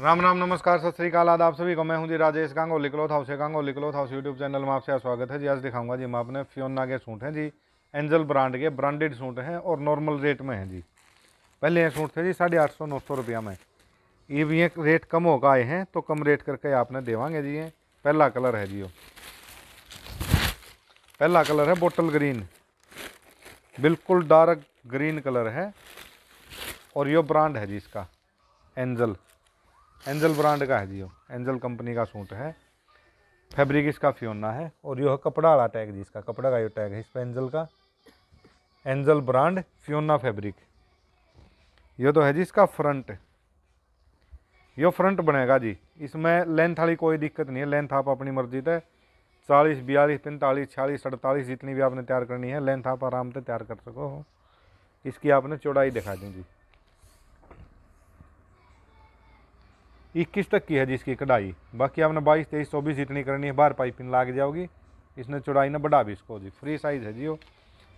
राम राम नमस्कार सत श्रीकाल आप सभी को मैं हूं जी राजेश गांगो था हाउस गांगो था हाउस यूट्यूब चैनल में आपसे स्वागत है जी आज दिखाऊंगा जी मैं आपने फ्योना के सूट हैं जी एंजल ब्रांड के ब्रांडेड सूट हैं और नॉर्मल रेट में हैं जी पहले ये सूट थे जी साढ़े आठ सौ नौ सौ रुपया में ये भी रेट कम होकर आए हैं तो कम रेट करके आपने देवांगे जी ये पहला कलर है जी पहला कलर है बोटल ग्रीन बिल्कुल डार्क ग्रीन कलर है और यो ब्रांड है जी इसका एंजल एंजल ब्रांड का है जी एंजल कंपनी का सूट है फैब्रिक इसका फ्योना है और यह कपड़ा वाला टैग जी इसका कपड़ा का ये टैग है इस पर एंजल का एंजल ब्रांड फ्योना फैब्रिक ये तो है जी इसका फ्रंट यो फ्रंट बनेगा जी इसमें लेंथ वाली कोई दिक्कत नहीं है लेंथ आप अपनी मर्जी से चालीस बयालीस पैंतालीस छियालीस अड़तालीस जितनी भी आपने तैयार करनी है लेंथ आप आराम से तैयार कर सको इसकी आपने चौड़ाई दिखा दें जी इक्कीस तक की है जिसकी कढ़ाई बाकी आपने बाईस तेईस चौबीस जितनी करनी है बाहर पाइपिंग लाग जाओगी इसने चौड़ाई ने बढ़ा भी इसको जी फ्री साइज है जी वो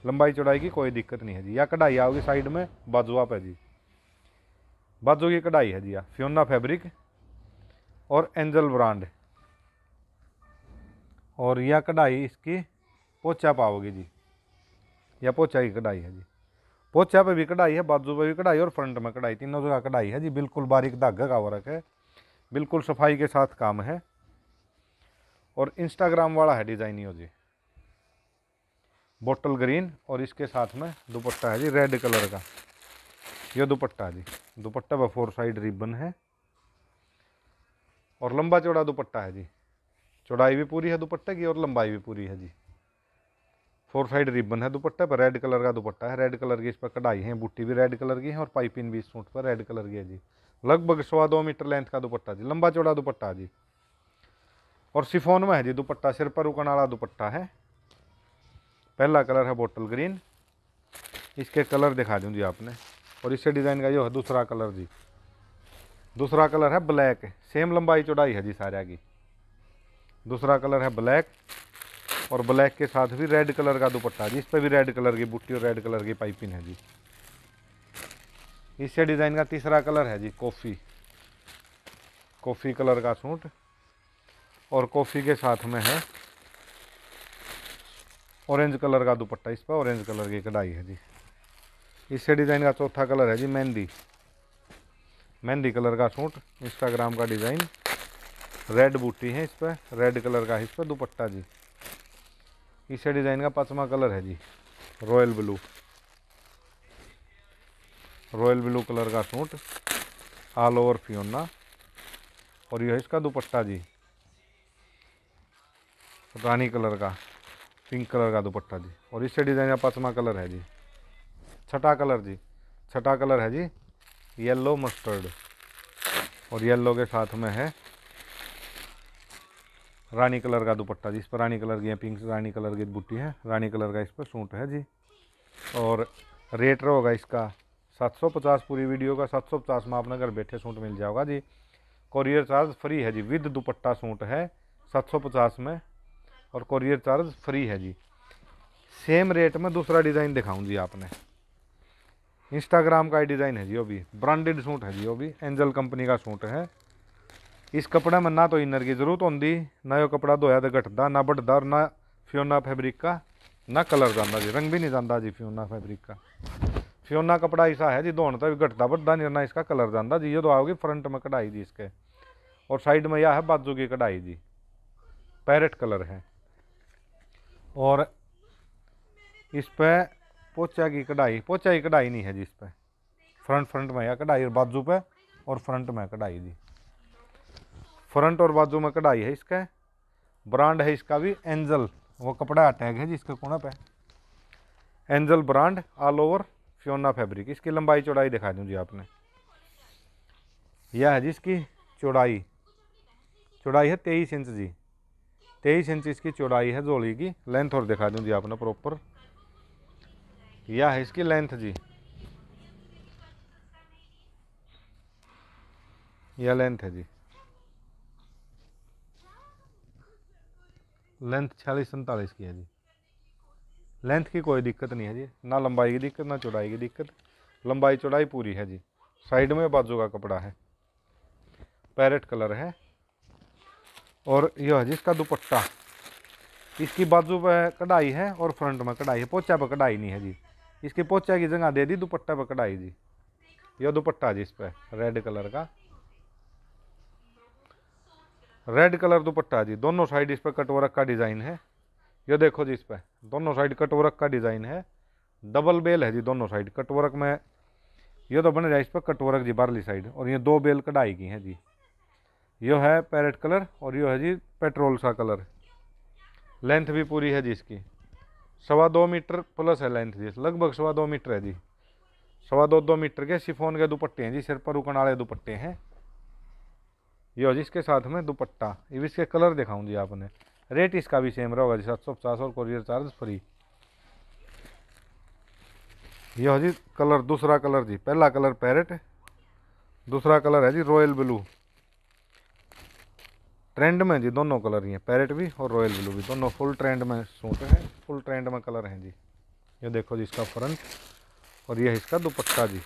लंबाई चौड़ाई की कोई दिक्कत नहीं है जी या कढ़ाई आओगी साइड में बाजुआ पे जी बाजू की कढ़ाई है जी या फ्योना फैब्रिक और एंजल ब्रांड और यह कढ़ाई इसकी पोचा पाओगे जी या पोचा की कढ़ाई है जी पोचा पे भी कढ़ाई है बाजू पे भी कढ़ाई और फ्रंट में कढ़ाई तीनों जगह कढ़ाई है जी बिल्कुल बारीक धागा का वर्क है बिल्कुल सफाई के साथ काम है और इंस्टाग्राम वाला है डिज़ाइन यो जी बोटल ग्रीन और इसके साथ में दुपट्टा है जी रेड कलर का ये दुपट्टा है जी दुपट्टा पर फोर साइड रिबन है और लंबा चौड़ा दुपट्टा है जी चौड़ाई भी पूरी है दुपट्टे की और लंबाई भी पूरी है जी फोर साइड रिबन है दुपट्टे पर रेड कलर का दुपट्टा है रेड कलर की इस पर कढ़ाई है बुट्टी भी रेड कलर की है और पाइपिंग भी इस सूट पर रेड कलर की है जी लगभग सवा दो मीटर लेंथ का दुपट्टा जी लंबा चौड़ा दुपट्टा जी और सिफोन में है जी दुपट्टा सिर पर रुकन वाला दुपट्टा है पहला कलर है बोटल ग्रीन इसके कलर दिखा दूँ जी आपने और इससे डिज़ाइन का ये है दूसरा कलर जी दूसरा कलर है ब्लैक सेम लंबाई चौड़ाई है जी सारे की दूसरा कलर है ब्लैक और ब्लैक के साथ भी रेड कलर का दुपट्टा जी इस पर भी रेड कलर की बुट्टी और रेड कलर की पाइपिंग है जी इसे डिज़ाइन का तीसरा कलर है जी कॉफ़ी कॉफ़ी कलर का सूट और कॉफ़ी के साथ में है ऑरेंज कलर का दुपट्टा इस पर ऑरेंज कलर की कढ़ाई है जी इसे डिज़ाइन का चौथा कलर है जी मेहंदी मेहंदी कलर का सूट इंस्टाग्राम का डिज़ाइन रेड बूटी है इस पर रेड कलर का इस पर दुपट्टा जी इसे डिज़ाइन का पाँचवा कलर है जी royal blue royal blue colour का सूट ऑल ओवर फियोना और यह इसका दुपट्टा जी रानी कलर का पिंक कलर का दुपट्टा जी और इससे डिज़ाइन या पचमा कलर है जी छठा कलर जी छठा कलर है जी येलो मस्टर्ड और येलो के साथ में है रानी कलर का दुपट्टा जी इस पर रानी कलर की है पिंक रानी कलर की बुट्टी है रानी कलर का इस पर सूट है जी और रेट होगा इसका 750 पूरी वीडियो का 750 में आपने घर बैठे सूट मिल जाएगा जी कोरियर चार्ज फ्री है जी विद दुपट्टा सूट है 750 में और कोरियर चार्ज फ्री है जी सेम रेट में दूसरा डिज़ाइन दिखाऊँ जी आपने इंस्टाग्राम का डिज़ाइन है जी वो भी ब्रांडेड सूट है जी वो भी एंजल कंपनी का सूट है इस कपड़े में ना तो इनर की जरूरत होती ना यो कपड़ा धोया तो घटता ना बढ़ता और ना फ्योना फैब्रिक का ना कलर जाता जी रंग भी नहीं जाता जी फ्योना फैब्रिक का सियोना कपड़ा ऐसा है जी धोनता भी घटता बढ़ता नहीं ना इसका कलर जाता जी ये तो आओगी फ्रंट में कढ़ाई जी इसके और साइड में यह है बाजू की कढ़ाई जी पैरेट कलर है और इस पर पोचा की कढ़ाई पोचा की कढ़ाई नहीं है जी इस पर फ्रंट फ्रंट में यह कढ़ाई और बाजू पे और फ्रंट में कढ़ाई जी फ्रंट और बाजू में कढ़ाई है इसका ब्रांड है इसका भी एंजल वो कपड़ा टैग है जिसके कोना कोने पे angel brand all over Fiona fabric इसकी लंबाई चौड़ाई दिखा दूँ जी आपने यह है जी इसकी चौड़ाई चौड़ाई है तेईस इंच जी तेईस इंच इसकी चौड़ाई है जोली की लेंथ और दिखा दूँ जी आपने प्रॉपर यह है इसकी लेंथ जी यह लेंथ है जी लेंथ छियालीस सैंतालीस की है जी लेंथ की कोई दिक्कत नहीं है जी ना लंबाई की दिक्कत ना चौड़ाई की दिक्कत लंबाई चौड़ाई पूरी है जी साइड में बाजू का कपड़ा है पैरेट कलर है और यह है जी इसका दुपट्टा इसकी बाजू पर कढ़ाई है और फ्रंट में कढ़ाई है पोचा पर कढ़ाई नहीं है जी इसके पोचा की जगह दे दी दुपट्टा पर कढ़ाई जी यह दुपट्टा जी इस पर रेड कलर का रेड कलर दुपट्टा जी दोनों साइड इस पर कटोरक का डिज़ाइन है ये देखो जी इस पर दोनों साइड कटवर्क का डिज़ाइन है डबल बेल है जी दोनों साइड कटवर्क में ये तो बन जाए इस पर कटवर्क जी बारली साइड और ये दो बेल कढ़ाई की हैं जी यो है पैरेट कलर और यो है जी पेट्रोल सा कलर लेंथ भी पूरी है जी इसकी सवा दो मीटर प्लस है लेंथ जी लगभग सवा दो मीटर है जी सवा दो दो मीटर के शिफोन के दुपट्टे हैं जी सिर पर रुकन वाले दुपट्टे हैं यो जी इसके साथ में दुपट्टा ये इसके कलर दिखाऊँ जी आपने रेट इसका भी सेम रहेगा जी सात सौ पचास और कोरियर चार्ज फ्री यह है जी कलर दूसरा कलर जी पहला कलर पैरेट दूसरा कलर है जी रॉयल ब्लू ट्रेंड में जी दोनों कलर ही हैं पैरेट भी और रॉयल ब्लू भी दोनों फुल ट्रेंड में सूट हैं फुल ट्रेंड में कलर हैं जी ये देखो जी इसका फ्रंट और यह इसका दुपट्टा जी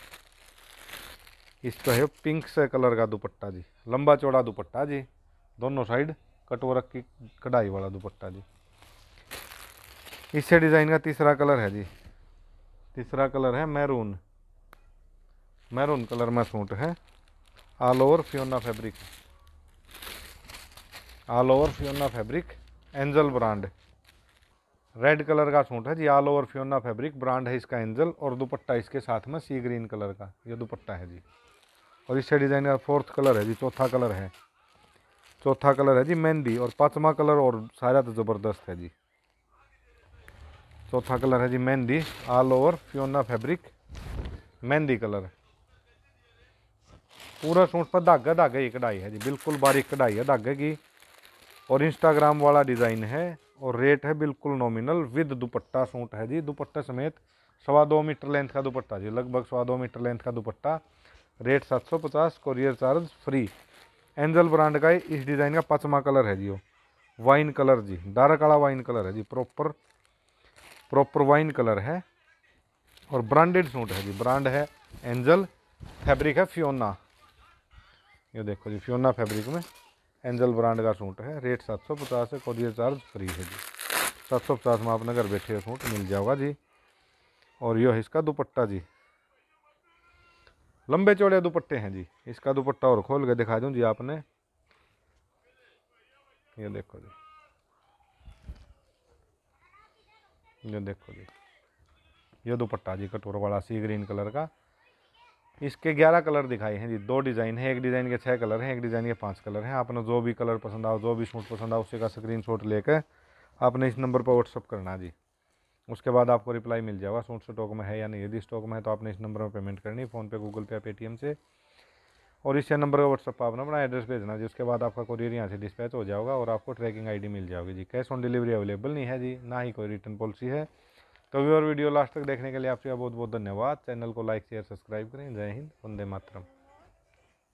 इसका है पिंक से कलर का दुपट्टा जी लंबा चौड़ा दुपट्टा जी दोनों साइड कटोरक की कढ़ाई वाला दुपट्टा जी इससे डिज़ाइन का तीसरा कलर है जी तीसरा कलर है मैरून मैरून कलर में सूट है all over Fiona fabric all over Fiona fabric angel brand red colour का सूट है जी all over Fiona fabric brand है इसका एंजल और दुपट्टा इसके साथ में सी ग्रीन कलर का ये दुपट्टा है जी और इससे डिज़ाइन का फोर्थ कलर है जी चौथा कलर है चौथा कलर है जी मेहंदी और पांचवा कलर और सारा तो ज़बरदस्त है जी चौथा कलर है जी mehndi all over Fiona fabric mehndi colour पूरा सूट पर धागा धागे की कढ़ाई है जी बिल्कुल बारीक कढ़ाई है धागे की और इंस्टाग्राम वाला डिज़ाइन है और रेट है बिल्कुल नॉमिनल विद दुपट्टा सूट है जी दुपट्टा समेत सवा दो मीटर लेंथ का दुपट्टा जी लगभग सवा दो मीटर लेंथ का दुपट्टा रेट सात सौ पचास courier charge free angel brand का इस डिज़ाइन का पचमा कलर है जी वो वाइन कलर जी डार्क काला वाइन कलर है जी प्रॉपर प्रॉपर वाइन कलर है और ब्रांडेड सूट है जी ब्रांड है एंजल फैब्रिक है फ्योना ये देखो जी फ्योना फैब्रिक में एंजल ब्रांड का सूट है रेट सात सौ पचास है कोरियर चार्ज फ्री है जी सात सौ पचास में आपने घर बैठे सूट मिल जाओगा जी और यह है इसका दुपट्टा जी लंबे चौड़े दुपट्टे हैं जी इसका दुपट्टा और खोल के दिखा दूँ जी आपने ये देखो जी ये देखो जी ये दुपट्टा जी कटोर वाला सी ग्रीन कलर का इसके ग्यारह कलर दिखाए हैं जी दो डिज़ाइन है एक डिज़ाइन के छः कलर हैं एक डिज़ाइन के पांच कलर हैं आपने जो भी कलर पसंद आओ जो भी सूट पसंद आओ उसी का स्क्रीन शॉट लेकर आपने इस नंबर पर व्हाट्सअप करना जी उसके बाद आपको रिप्लाई मिल जाएगा सूट स्टॉक में है या नहीं यदि स्टॉक में है तो आपने इस नंबर में पेमेंट करनी है फ़ोनपे गूगल पे या पेटीएम से और इस नंबर का व्हाट्सअप आपने अपना एड्रेस भेजना जिसके बाद आपका कोरियर यहाँ से डिस्पैच हो जाएगा और आपको ट्रैकिंग आईडी मिल जाएगी जी कैश ऑन डिलीवरी अवेलेबल नहीं है जी ना ही कोई रिटर्न पॉलिसी है तो व्यूअर वीडियो लास्ट तक देखने के लिए आपका बहुत बहुत धन्यवाद चैनल को लाइक शेयर सब्सक्राइब करें जय हिंद वंदे मातरम